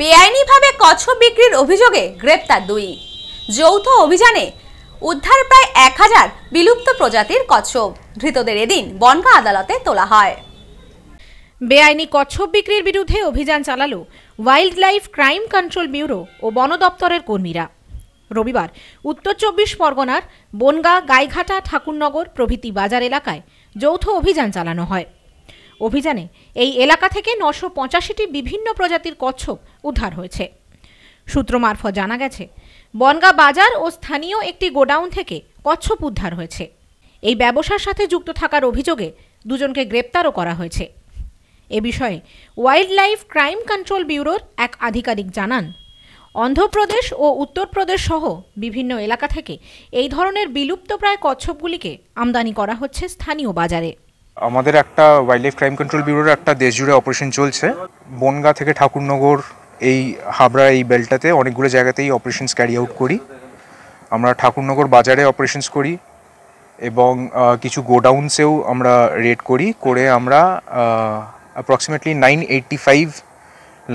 বেআইনিভাবে কচ্ছপ বিক্রির অভিযোগে গ্রেপ্তার দুই যৌথ অভিযানে উদ্ধার প্রায় এক হাজার বিলুপ্ত প্রজাতির কচ্ছপ ধৃতদের এদিন বনগা আদালতে তোলা হয় বেআইনি কচ্ছপ বিক্রির বিরুদ্ধে অভিযান চালালো wildlife crime control bureau ও বন দপ্তরের কর্মীরা রবিবার উত্তর চব্বিশ পরগনার বনগা গাইঘাটা ঠাকুরনগর প্রভৃতি বাজার এলাকায় যৌথ অভিযান চালানো হয় অভিযানে এই এলাকা থেকে নশো পঁচাশিটি বিভিন্ন প্রজাতির কচ্ছপ উদ্ধার হয়েছে সূত্র মারফত জানা গেছে বনগা বাজার ও স্থানীয় একটি গোডাউন থেকে কচ্ছপ উদ্ধার হয়েছে এই ব্যবসার সাথে যুক্ত থাকার অভিযোগে দুজনকে গ্রেপ্তারও করা হয়েছে এ বিষয়ে ওয়াইল্ড লাইফ ক্রাইম কন্ট্রোল ব্যুরোর এক আধিকারিক জানান অন্ধ্রপ্রদেশ ও উত্তরপ্রদেশ সহ বিভিন্ন এলাকা থেকে এই ধরনের বিলুপ্তপ্রায় কচ্ছপগুলিকে আমদানি করা হচ্ছে স্থানীয় বাজারে আমাদের একটা ওয়াইল্ড লাইফ ক্রাইম কন্ট্রোল ব্যুরোর একটা দেশ জুড়ে অপারেশন চলছে বনগা থেকে ঠাকুরনগর এই হাবড়া এই বেলটাতে অনেকগুলো জায়গাতেই অপারেশনস ক্যারি আউট করি আমরা ঠাকুরনগর বাজারে অপারেশনস করি এবং কিছু গোডাউনসেও আমরা রেড করি করে আমরা approximately nine eighty five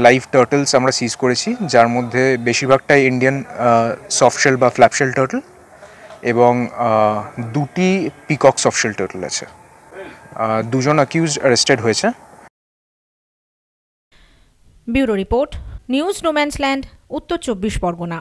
live turtles আমরা সিজ করেছি যার মধ্যে বেশিরভাগটাই ইন্ডিয়ান সফটশেল বা ফ্ল্যাপশেল টার্টল এবং দুটি পিকক সফটশেল টার্টল আছে দুজন অ্যাকিউজড অ্যারেস্টেড হয়েছে ব্যুরো রিপোর্ট নিউজ নোম্যান্সল্যান্ড উত্তর চব্বিশ পরগনা